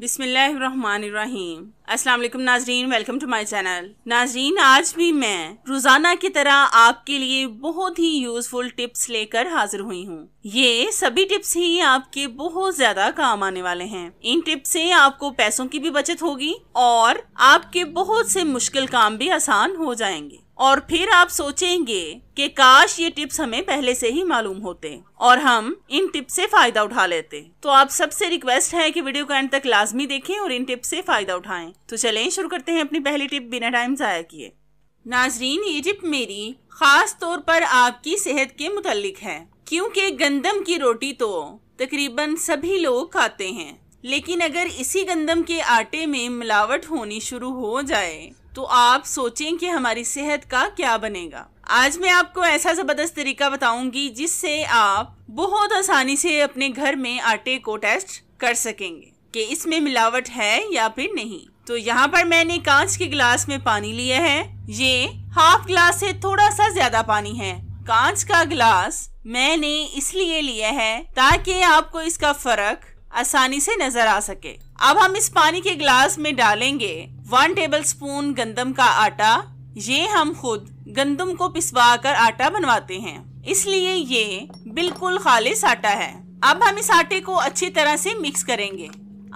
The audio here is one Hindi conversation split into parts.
बिसमीम अस्सलाम वालेकुम नाजरीन वेलकम टू माय चैनल नाजरीन आज भी मैं रोज़ाना की तरह आपके लिए बहुत ही यूज़फुल टिप्स लेकर हाजिर हुई हूँ ये सभी टिप्स ही आपके बहुत ज़्यादा काम आने वाले हैं इन टिप्स से आपको पैसों की भी बचत होगी और आपके बहुत से मुश्किल काम भी आसान हो जाएंगे और फिर आप सोचेंगे कि काश ये टिप्स हमें पहले से ही मालूम होते और हम इन टिप्स से फायदा उठा लेते तो आप सबसे रिक्वेस्ट है कि वीडियो को एंड तक लाजमी देखें और इन टिप्स से फायदा उठाएं तो चलें शुरू करते हैं अपनी पहली टिप बिना टाइम जाया किए नाजरीन ये टिप मेरी खास तौर पर आपकी सेहत के मुतालिक है क्योंकि गंदम की रोटी तो तकरीबन सभी लोग खाते हैं लेकिन अगर इसी गंदम के आटे में मिलावट होनी शुरू हो जाए तो आप सोचें कि हमारी सेहत का क्या बनेगा आज मैं आपको ऐसा ज़बरदस्त तरीका बताऊंगी जिससे आप बहुत आसानी से अपने घर में आटे को टेस्ट कर सकेंगे कि इसमें मिलावट है या फिर नहीं तो यहाँ पर मैंने कांच के गिलास में पानी लिया है ये हाफ गिलास से थोड़ा सा ज्यादा पानी है कांच का गिलास मैंने इसलिए लिया है ताकि आपको इसका फर्क आसानी से नजर आ सके अब हम इस पानी के ग्लास में डालेंगे वन टेबल स्पून गंदम का आटा ये हम खुद गंदम को पिसवा कर आटा बनवाते हैं इसलिए ये बिल्कुल खालिश आटा है अब हम इस आटे को अच्छी तरह से मिक्स करेंगे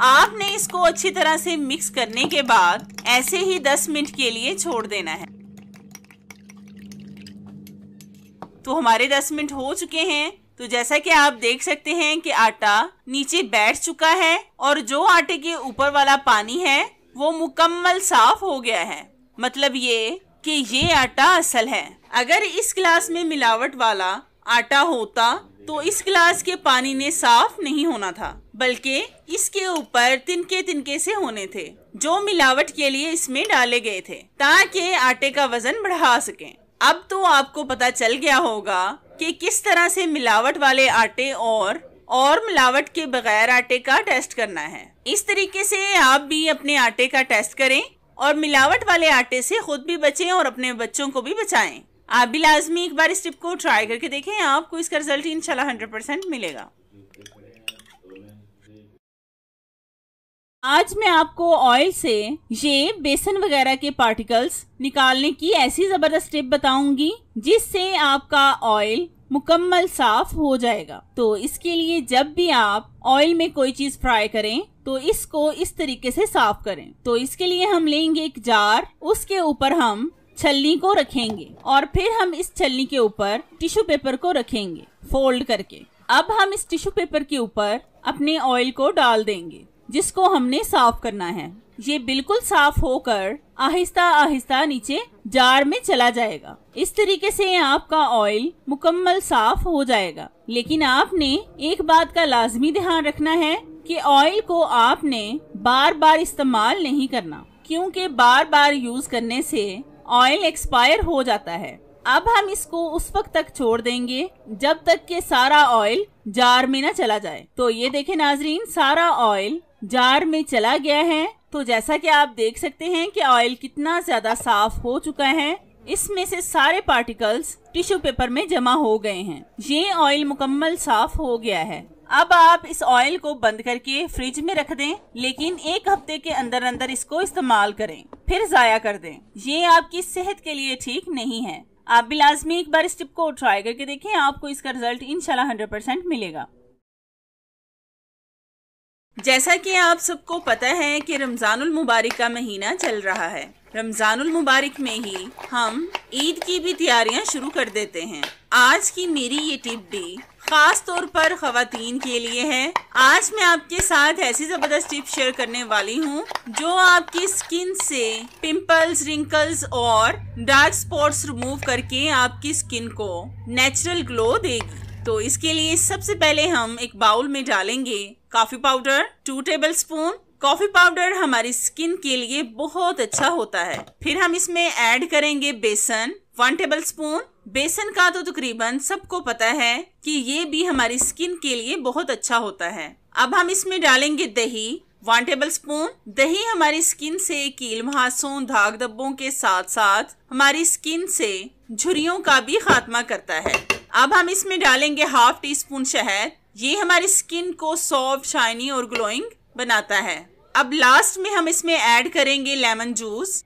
आपने इसको अच्छी तरह से मिक्स करने के बाद ऐसे ही 10 मिनट के लिए छोड़ देना है तो हमारे 10 मिनट हो चुके हैं तो जैसा कि आप देख सकते हैं कि आटा नीचे बैठ चुका है और जो आटे के ऊपर वाला पानी है वो मुकम्मल साफ हो गया है मतलब ये कि ये आटा असल है अगर इस गिलास में मिलावट वाला आटा होता तो इस गिलास के पानी ने साफ नहीं होना था बल्कि इसके ऊपर तिनके तिनके से होने थे जो मिलावट के लिए इसमें डाले गए थे ताकि आटे का वजन बढ़ा सके अब तो आपको पता चल गया होगा कि किस तरह से मिलावट वाले आटे और और मिलावट के बगैर आटे का टेस्ट करना है इस तरीके से आप भी अपने आटे का टेस्ट करें और मिलावट वाले आटे से खुद भी बचें और अपने बच्चों को भी बचाएं आप भी लाजमी एक बार इस टिप को ट्राई करके देखें आपको इसका रिजल्ट इंशाल्लाह हंड्रेड परसेंट मिलेगा आज मैं आपको ऑयल से ये बेसन वगैरह के पार्टिकल्स निकालने की ऐसी ज़बरदस्त स्टेप बताऊंगी जिससे आपका ऑयल मुकम्मल साफ हो जाएगा तो इसके लिए जब भी आप ऑयल में कोई चीज़ फ्राई करें तो इसको इस तरीके से साफ करें तो इसके लिए हम लेंगे एक जार उसके ऊपर हम छलनी को रखेंगे और फिर हम इस छलनी के ऊपर टिश्यू पेपर को रखेंगे फोल्ड करके अब हम इस टिश्यू पेपर के ऊपर अपने ऑयल को डाल देंगे जिसको हमने साफ करना है ये बिल्कुल साफ होकर आहिस्ता आहिस्ता नीचे जार में चला जाएगा इस तरीके से आपका ऑयल मुकम्मल साफ हो जाएगा लेकिन आपने एक बात का लाजमी ध्यान रखना है कि ऑयल को आपने बार बार इस्तेमाल नहीं करना क्योंकि बार बार यूज करने से ऑयल एक्सपायर हो जाता है अब हम इसको उस वक्त तक छोड़ देंगे जब तक के सारा ऑयल जार में न चला जाए तो ये देखें नाजरीन सारा ऑयल जार में चला गया है तो जैसा कि आप देख सकते हैं कि ऑयल कितना ज़्यादा साफ हो चुका है इसमें से सारे पार्टिकल्स टिश्यू पेपर में जमा हो गए हैं ये ऑयल मुकम्मल साफ हो गया है अब आप इस ऑयल को बंद करके फ्रिज में रख दें लेकिन एक हफ्ते के अंदर अंदर इसको इस्तेमाल करें फिर जाया कर दें ये आपकी सेहत के लिए ठीक नहीं है आप भी लाजमी एक बार इस टिप को ट्राई करके देखें आपको इसका रिजल्ट इनशाला हंड्रेड परसेंट मिलेगा जैसा कि आप सबको पता है कि रमज़ानुल मुबारक का महीना चल रहा है रमज़ानुल मुबारक में ही हम ईद की भी तैयारियां शुरू कर देते हैं आज की मेरी ये टिप भी खास तौर पर खातन के लिए है आज मैं आपके साथ ऐसी जबरदस्त टिप शेयर करने वाली हूँ जो आपकी स्किन से पिंपल्स रिंकल्स और डार्क स्पॉट्स रिमूव करके आपकी स्किन को नेचुरल ग्लो देगी तो इसके लिए सबसे पहले हम एक बाउल में डालेंगे coffee powder two tablespoon coffee powder हमारी स्किन के लिए बहुत अच्छा होता है फिर हम इसमें ऐड करेंगे बेसन वन टेबल स्पून बेसन का तो तकरीबन सबको पता है कि ये भी हमारी स्किन के लिए बहुत अच्छा होता है अब हम इसमें डालेंगे दही वन टेबल स्पून दही हमारी स्किन से कील महासों धाग धब्बों के साथ साथ हमारी स्किन से झुरियों का भी खात्मा करता है अब हम इसमें डालेंगे हाफ टी स्पून शहद ये हमारी स्किन को सॉफ्ट शाइनी और ग्लोइंग बनाता है अब लास्ट में हम इसमें ऐड करेंगे लेमन जूस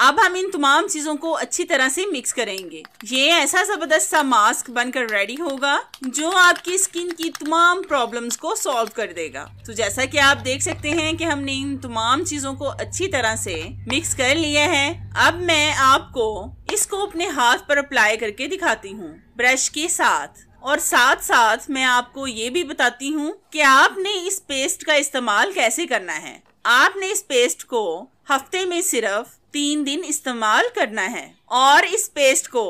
अब हम इन तमाम चीज़ों को अच्छी तरह से मिक्स करेंगे ये ऐसा ज़बरदस्त सा मास्क बनकर रेडी होगा जो आपकी स्किन की तमाम प्रॉब्लम्स को सॉल्व कर देगा तो जैसा कि आप देख सकते हैं कि हमने इन तमाम चीज़ों को अच्छी तरह से मिक्स कर लिया है अब मैं आपको ब्रश को अपने हाथ पर अप्लाई करके दिखाती हूँ ब्रश के साथ और साथ साथ मैं आपको ये भी बताती हूँ कि आपने इस पेस्ट का इस्तेमाल कैसे करना है आपने इस पेस्ट को हफ्ते में सिर्फ तीन दिन इस्तेमाल करना है और इस पेस्ट को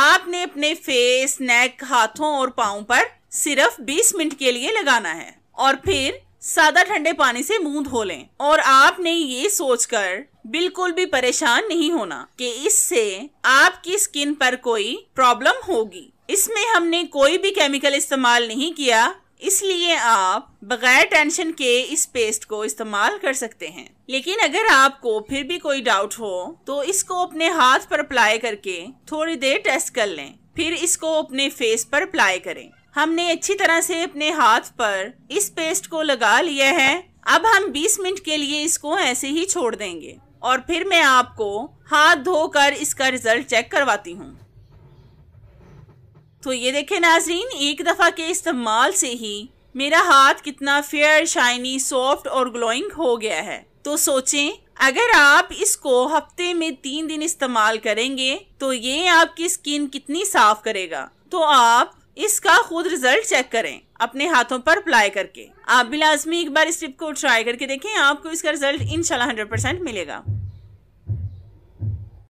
आपने अपने फेस नेक हाथों और पाओ पर सिर्फ 20 मिनट के लिए लगाना है और फिर सादा ठंडे पानी से मुंह धो लें और आपने ये सोचकर बिल्कुल भी परेशान नहीं होना कि इससे आपकी स्किन पर कोई प्रॉब्लम होगी इसमें हमने कोई भी केमिकल इस्तेमाल नहीं किया इसलिए आप बगैर टेंशन के इस पेस्ट को इस्तेमाल कर सकते हैं लेकिन अगर आपको फिर भी कोई डाउट हो तो इसको अपने हाथ पर अप्लाई करके थोड़ी देर टेस्ट कर लें फिर इसको अपने फेस पर अप्लाई करें हमने अच्छी तरह से अपने हाथ पर इस पेस्ट को लगा लिया है अब हम 20 मिनट के लिए इसको ऐसे ही छोड़ देंगे और फिर मैं आपको हाथ धोकर इसका रिजल्ट चेक करवाती हूँ तो ये देखें नाजरीन एक दफ़ा के इस्तेमाल से ही मेरा हाथ कितना फेयर शाइनी सॉफ्ट और ग्लोइंग हो गया है तो सोचें अगर आप इसको हफ्ते में तीन दिन इस्तेमाल करेंगे तो ये आपकी स्किन कितनी साफ करेगा तो आप इसका खुद रिजल्ट चेक करें अपने हाथों पर अप्लाई करके आप भी लाजमी एक बार इस टिप को ट्राई करके देखें आपको इसका रिजल्ट इनशाला हंड्रेड परसेंट मिलेगा